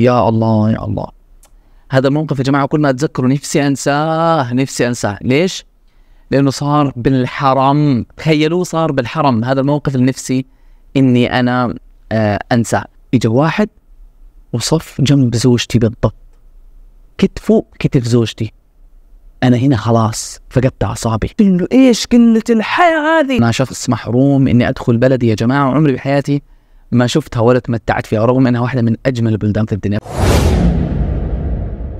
يا الله يا الله هذا الموقف يا جماعه كل ما اتذكره نفسي انساه نفسي انساه ليش لانه صار بالحرم تخيلوا صار بالحرم هذا الموقف النفسي اني انا آه انساه اجى واحد وصف جنب زوجتي بالضبط كتفه كتف زوجتي انا هنا خلاص فقدت اعصابي انه ايش قله الحياه هذه انا شخص محروم اني ادخل بلدي يا جماعه عمري بحياتي ما شفتها ولا تمتعت فيها رغم انها واحده من اجمل البلدان في الدنيا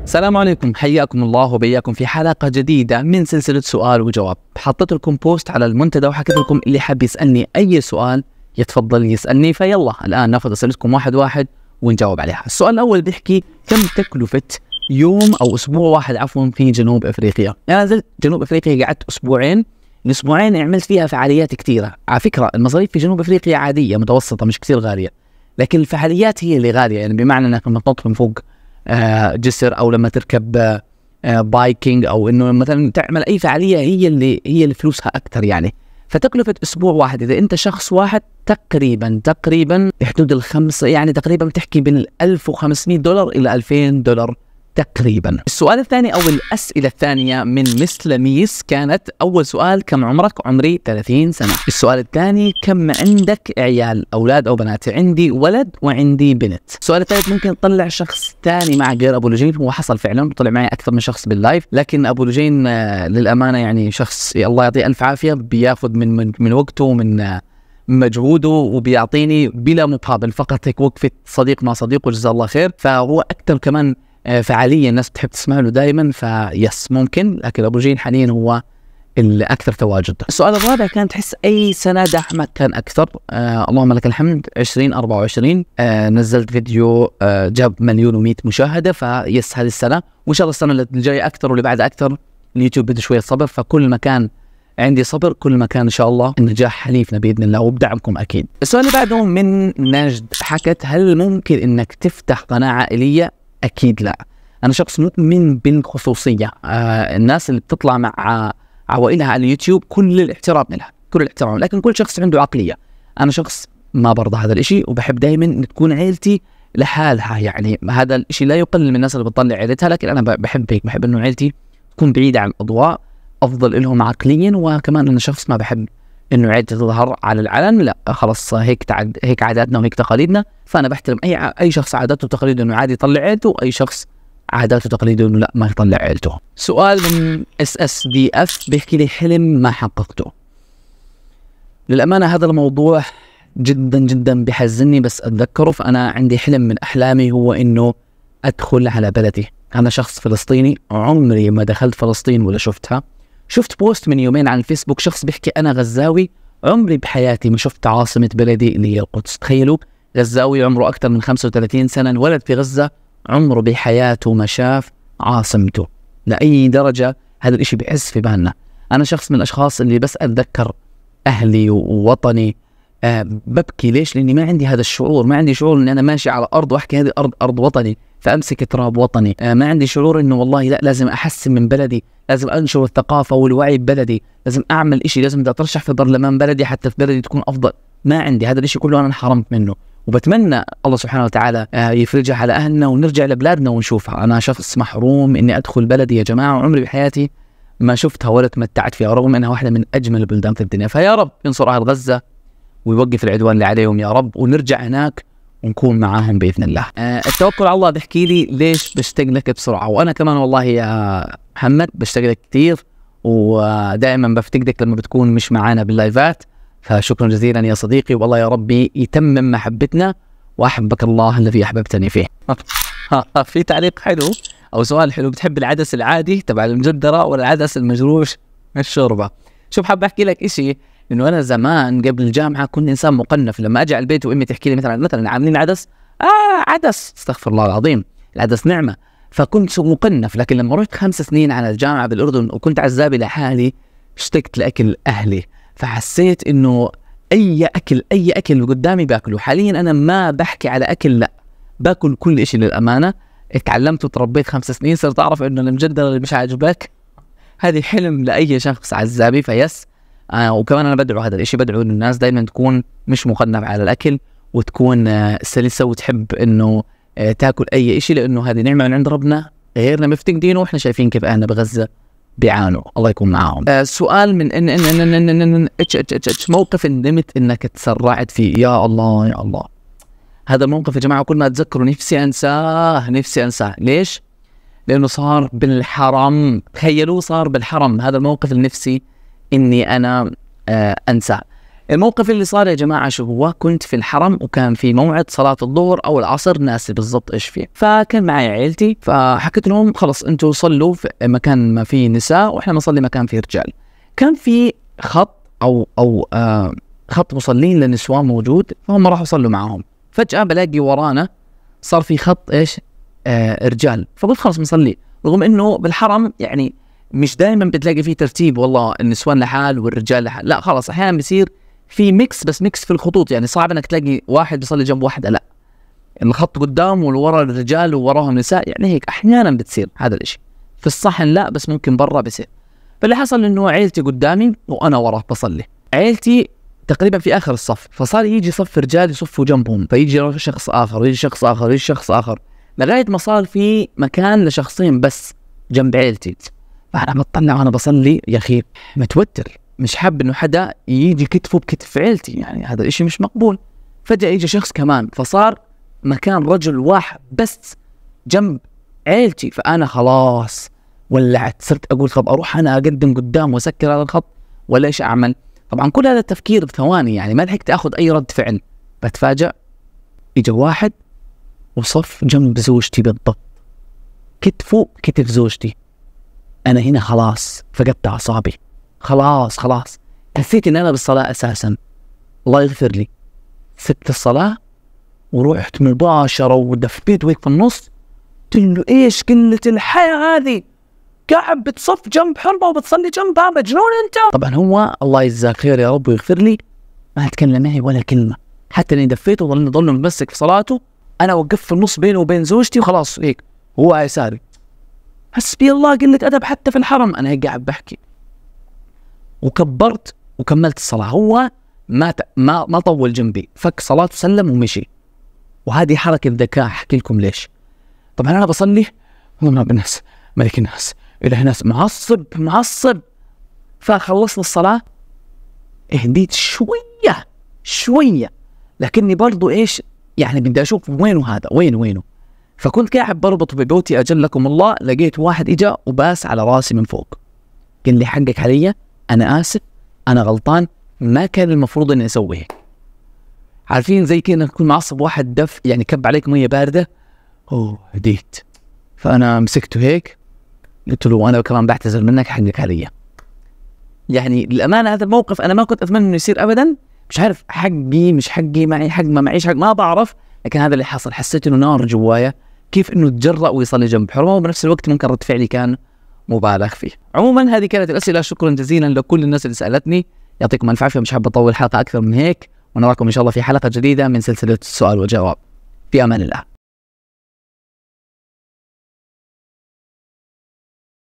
السلام عليكم حياكم الله وبياكم في حلقة جديدة من سلسلة سؤال وجواب حطيت لكم بوست على المنتدى وحكيت لكم اللي حاب يسألني أي سؤال يتفضل يسألني فيلا الآن ناخذ أسئلتكم واحد واحد ونجاوب عليها السؤال الأول بيحكي كم تكلفة يوم أو أسبوع واحد عفوا في جنوب أفريقيا أنا نزلت جنوب أفريقيا قعدت أسبوعين الاسبوعين عملت فيها فعاليات كثيره على فكره المصاريف في جنوب افريقيا عاديه متوسطه مش كثير غاليه لكن الفعاليات هي اللي غاليه يعني بمعنى انك لما تنط من فوق آه، جسر او لما تركب بايكينج آه، آه، او انه مثلا تعمل اي فعاليه هي اللي هي اللي فلوسها اكثر يعني فتكلفة أسبوع واحد إذا أنت شخص واحد تقريبا تقريبا بحدود الخمسة يعني تقريبا بتحكي بين 1500 دولار إلى 2000 دولار تقريبا السؤال الثاني أو الأسئلة الثانية من مثل ميس كانت أول سؤال كم عمرك عمري 30 سنة السؤال الثاني كم عندك عيال أولاد أو بنات عندي ولد وعندي بنت السؤال الثالث ممكن تطلع شخص ثاني معك غير أبو لجين هو حصل فعلا طلع معي أكثر من شخص باللايف لكن أبو لجين آه، للأمانة يعني شخص الله يعطيه ألف عافية بياخذ من من, من وقته ومن آه، مجهوده وبيعطيني بلا مقابل فقط هيك وقفة صديق مع صديق وجزاه الله خير فهو أكثر كمان آه، فعاليه الناس بتحب تسمع له دائما فيس ممكن لكن ابو جين حاليا هو الاكثر تواجد. السؤال الرابع كان تحس اي سنه دعمك كان اكثر؟ آه اللهم لك الحمد 2024 آه نزلت فيديو آه جاب مليون و100 مشاهده فيس هذه السنه وان شاء الله السنه اللي الجايه اكثر واللي بعد اكثر اليوتيوب بده شويه صبر فكل ما كان عندي صبر كل ما كان ان شاء الله النجاح حليفنا باذن الله وبدعمكم اكيد. السؤال اللي بعده من نجد حكت هل ممكن انك تفتح قناه عائليه اكيد لا انا شخص مؤمن بالخصوصيه آه الناس اللي بتطلع مع عوائلها على اليوتيوب كل الاحترام لها كل الاحترام لكن كل شخص عنده عقليه انا شخص ما برضى هذا الاشي وبحب دائما ان تكون عيلتي لحالها يعني هذا الاشي لا يقلل من الناس اللي بتطلع عيلتها لكن انا بحب هيك بحب انه عيلتي تكون بعيده عن الاضواء افضل لهم عقليا وكمان انا شخص ما بحب انه عيد تظهر على العلن لا خلاص هيك تعد هيك عاداتنا وهيك تقاليدنا فانا بحترم اي اي شخص عاداته وتقاليده انه عادي يطلع عيلته واي شخص عاداته وتقاليده انه لا ما يطلع عيلته سؤال من اس اس دي اف بيحكي لي حلم ما حققته للامانه هذا الموضوع جدا جدا بحزني بس اتذكره فانا عندي حلم من احلامي هو انه ادخل على بلدي انا شخص فلسطيني عمري ما دخلت فلسطين ولا شفتها شفت بوست من يومين على الفيسبوك شخص بيحكي انا غزاوي عمري بحياتي ما شفت عاصمه بلدي اللي هي القدس تخيلوا غزاوي عمره اكثر من 35 سنه انولد في غزه عمره بحياته ما شاف عاصمته لاي درجه هذا الشيء بيحس في بالنا انا شخص من الاشخاص اللي بس اتذكر اهلي ووطني أه ببكي ليش؟ لاني ما عندي هذا الشعور، ما عندي شعور اني انا ماشي على ارض واحكي هذه ارض ارض وطني، فامسك تراب وطني آه، ما عندي شعور انه والله لا لازم احسن من بلدي لازم انشر الثقافه والوعي ببلدي لازم اعمل شيء لازم بدي اترشح في برلمان بلدي حتى في بلدي تكون افضل ما عندي هذا الشيء كله انا انحرمت منه وبتمنى الله سبحانه وتعالى آه، يفرجها على اهلنا ونرجع لبلادنا ونشوفها انا شخص محروم اني ادخل بلدي يا جماعه عمري بحياتي ما شفتها ولا تمتعت فيها رغم انها واحده من اجمل البلدان في الدنيا فيا رب ينصر اهل غزه ويوقف العدوان اللي عليهم يا رب ونرجع هناك ونكون معاهم باذن الله. آه التوكل على الله بحكي لي ليش بشتق لك بسرعه وانا كمان والله يا محمد بشتق لك كثير ودائما بفتقدك لما بتكون مش معانا باللايفات فشكرا جزيلا يا صديقي والله يا ربي يتمم محبتنا واحبك الله الذي احببتني فيه. في تعليق حلو او سؤال حلو بتحب العدس العادي تبع المجدره ولا العدس المجروش الشوربه؟ شوف حاب احكي لك شيء انه انا زمان قبل الجامعه كنت انسان مقنف لما اجي على البيت وامي تحكي لي مثلا مثلا عاملين عدس اه عدس استغفر الله العظيم العدس نعمه فكنت مقنف لكن لما رحت خمس سنين على الجامعه بالاردن وكنت عزابي لحالي اشتقت لاكل اهلي فحسيت انه اي اكل اي اكل قدامي باكله حاليا انا ما بحكي على اكل لا باكل كل شيء للامانه اتعلمت وتربيت خمس سنين صرت اعرف انه المجدر اللي مش عاجبك هذه حلم لاي شخص عزابي فيس آه وكمان انا بدعو هذا الشيء بدعو انه الناس دائما تكون مش مقنعه على الاكل وتكون آه سلسه وتحب انه آه تاكل اي شيء لانه هذه نعمه من عند ربنا غيرنا مفتقدينه واحنا شايفين كيف اهلنا بغزه بيعانوا الله يكون معاهم آه سؤال من ان ان ان ان ان, إن, إن إتش إتش إتش إتش موقف ندمت انك تسرعت فيه يا الله يا الله هذا الموقف يا جماعه كل ما اتذكره نفسي انساه نفسي انساه ليش؟ لانه صار بالحرم تخيلوا صار بالحرم هذا الموقف النفسي اني انا آه انسى الموقف اللي صار يا جماعة شو هو كنت في الحرم وكان في موعد صلاة الظهر أو العصر ناسي بالضبط إيش فيه فكان معي عيلتي فحكيت لهم خلص أنتوا صلوا في مكان ما فيه نساء وإحنا نصلي مكان فيه رجال كان في خط أو أو آه خط مصلين للنسوان موجود فهم راحوا صلوا معاهم فجأة بلاقي ورانا صار في خط إيش آه رجال فقلت خلص بنصلي رغم إنه بالحرم يعني مش دائما بتلاقي فيه ترتيب والله النسوان لحال والرجال لحال لا خلاص احيانا بيصير في ميكس بس ميكس في الخطوط يعني صعب انك تلاقي واحد بيصلي جنب واحده لا الخط قدام والورا الرجال ووراهم نساء يعني هيك احيانا بتصير هذا الاشي في الصحن لا بس ممكن برا بصير فاللي حصل انه عيلتي قدامي وانا وراه بصلي عيلتي تقريبا في اخر الصف فصار يجي صف رجال يصفوا جنبهم فيجي شخص اخر يجي شخص اخر يجي شخص اخر لغايه ما صار في مكان لشخصين بس جنب عيلتي انا بطلع وانا بصلي يا اخي متوتر مش حاب انه حدا يجي كتفه بكتف عيلتي يعني هذا الشيء مش مقبول فجاه يجي شخص كمان فصار مكان رجل واحد بس جنب عيلتي فانا خلاص ولعت صرت اقول طب اروح انا اقدم قدام واسكر هذا الخط ولا ايش اعمل؟ طبعا كل هذا التفكير بثواني يعني ما لحقت اخذ اي رد فعل بتفاجئ اجى واحد وصف جنب زوجتي بالضبط كتفه كتف زوجتي انا هنا خلاص فقدت اعصابي خلاص خلاص حسيت ان انا بالصلاه اساسا الله يغفر لي سبت الصلاه ورحت مباشره ودفيت ويك في النص قلت له ايش قله الحياه هذه قاعد بتصف جنب حرمه وبتصلي جنبها مجنون انت طبعا هو الله يجزاه خير يا رب ويغفر لي ما تكلم معي ولا كلمه حتى اني دفيته وظل ظل متمسك في صلاته انا وقفت في النص بينه وبين زوجتي وخلاص هيك هو يساري حسبي الله قلة أدب حتى في الحرم أنا قاعد بحكي وكبرت وكملت الصلاة هو ما ما ما طول جنبي فك صلاة وسلم ومشي وهذه حركة ذكاء أحكي لكم ليش طبعا أنا بصلي ما الناس ملك الناس إله ناس معصب معصب فخلصنا الصلاة اهديت شوية شوية لكني برضو ايش يعني بدي اشوف وينه هذا وين وينه فكنت قاعد بربط ببوتي اجلكم الله لقيت واحد اجا وباس على راسي من فوق قال لي حقك علي انا اسف انا غلطان ما كان المفروض اني اسوي هيك عارفين زي كذا تكون معصب واحد دف يعني كب عليك ميه بارده اوه هديت فانا مسكته هيك قلت له وانا كمان بعتذر منك حقك علي يعني للامانه هذا الموقف انا ما كنت اتمنى انه يصير ابدا مش عارف حقي مش حقي معي حق ما معيش حق ما بعرف لكن هذا اللي حصل حسيت انه نار جوايا كيف انه تجرأ ويصلي جنب حرمه وبنفس الوقت ممكن رد فعلي كان مبالغ فيه. عموما هذه كانت الاسئله شكرا جزيلا لكل الناس اللي سالتني يعطيكم الف عافيه مش حاب اطول الحلقه اكثر من هيك ونراكم ان شاء الله في حلقه جديده من سلسله السؤال والجواب. في امان الله.